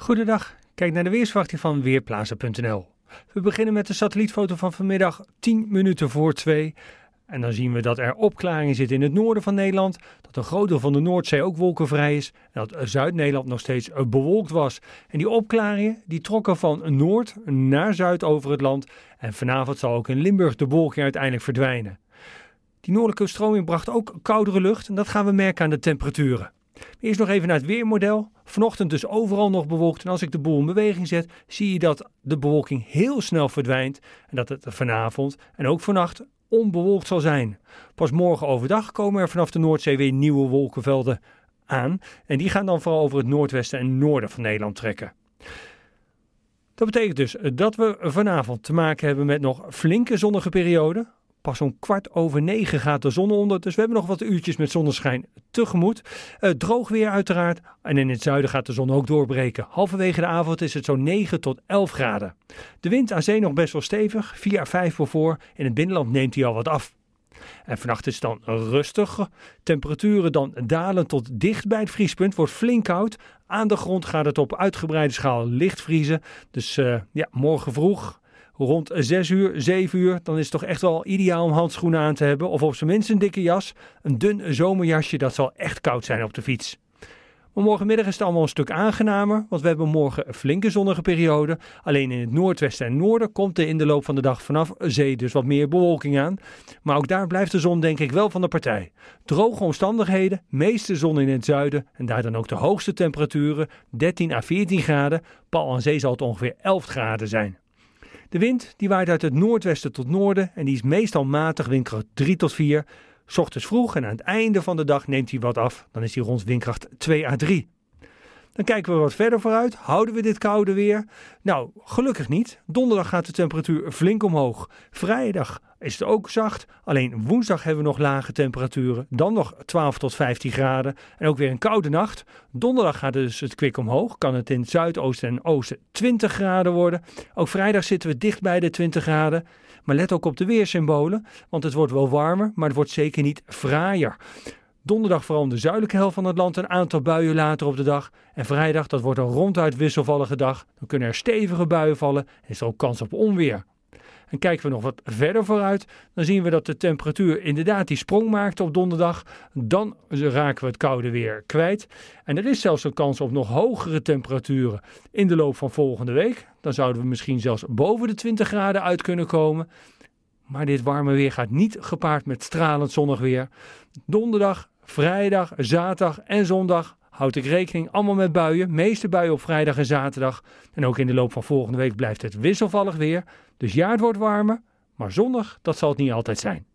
Goedendag, kijk naar de weersverwachting van Weerplaza.nl. We beginnen met de satellietfoto van vanmiddag 10 minuten voor 2. En dan zien we dat er opklaringen zitten in het noorden van Nederland, dat een groot deel van de Noordzee ook wolkenvrij is en dat Zuid-Nederland nog steeds eh, bewolkt was. En die opklaringen die trokken van noord naar zuid over het land en vanavond zal ook in Limburg de wolken uiteindelijk verdwijnen. Die noordelijke stroming bracht ook koudere lucht en dat gaan we merken aan de temperaturen. Eerst nog even naar het weermodel. Vanochtend dus overal nog bewolkt. En als ik de boel in beweging zet, zie je dat de bewolking heel snel verdwijnt. En dat het vanavond en ook vannacht onbewolkt zal zijn. Pas morgen overdag komen er vanaf de Noordzee weer nieuwe wolkenvelden aan. En die gaan dan vooral over het noordwesten en noorden van Nederland trekken. Dat betekent dus dat we vanavond te maken hebben met nog flinke zonnige perioden. Pas om kwart over negen gaat de zon onder. Dus we hebben nog wat uurtjes met zonneschijn tegemoet. Uh, droog weer uiteraard. En in het zuiden gaat de zon ook doorbreken. Halverwege de avond is het zo'n 9 tot 11 graden. De wind aan zee nog best wel stevig. 4 à 5 voor voor. In het binnenland neemt hij al wat af. En vannacht is het dan rustig. Temperaturen dan dalen tot dicht bij het vriespunt. Wordt flink koud. Aan de grond gaat het op uitgebreide schaal licht vriezen. Dus eh, ja, morgen vroeg rond 6 uur, 7 uur, dan is het toch echt wel ideaal om handschoenen aan te hebben. Of op zijn minst een dikke jas. Een dun zomerjasje, dat zal echt koud zijn op de fiets. Maar morgenmiddag is het allemaal een stuk aangenamer, want we hebben morgen een flinke zonnige periode. Alleen in het noordwesten en noorden komt er in de loop van de dag vanaf zee dus wat meer bewolking aan. Maar ook daar blijft de zon denk ik wel van de partij. Droge omstandigheden, meeste zon in het zuiden en daar dan ook de hoogste temperaturen, 13 à 14 graden. Pal aan zee zal het ongeveer 11 graden zijn. De wind die waait uit het noordwesten tot noorden en die is meestal matig windkracht 3 tot 4. S ochtends vroeg en aan het einde van de dag neemt hij wat af. Dan is hij rond windkracht 2 à 3. Dan kijken we wat verder vooruit. Houden we dit koude weer? Nou, gelukkig niet. Donderdag gaat de temperatuur flink omhoog. Vrijdag is het ook zacht. Alleen woensdag hebben we nog lage temperaturen. Dan nog 12 tot 15 graden. En ook weer een koude nacht. Donderdag gaat dus het kwik omhoog. Kan het in het zuidoosten en oosten 20 graden worden. Ook vrijdag zitten we dicht bij de 20 graden. Maar let ook op de weersymbolen. Want het wordt wel warmer, maar het wordt zeker niet fraaier. Donderdag vooral de zuidelijke helft van het land een aantal buien later op de dag. En vrijdag, dat wordt een ronduit wisselvallige dag. Dan kunnen er stevige buien vallen en is er ook kans op onweer. En kijken we nog wat verder vooruit, dan zien we dat de temperatuur inderdaad die sprong maakte op donderdag. Dan raken we het koude weer kwijt. En er is zelfs een kans op nog hogere temperaturen in de loop van volgende week. Dan zouden we misschien zelfs boven de 20 graden uit kunnen komen. Maar dit warme weer gaat niet gepaard met stralend zonnig weer. Donderdag Vrijdag, zaterdag en zondag houd ik rekening allemaal met buien. Meeste buien op vrijdag en zaterdag. En ook in de loop van volgende week blijft het wisselvallig weer. Dus ja, het wordt warmer, maar zondag, dat zal het niet altijd zijn.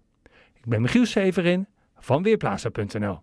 Ik ben Michiel Severin van Weerplaza.nl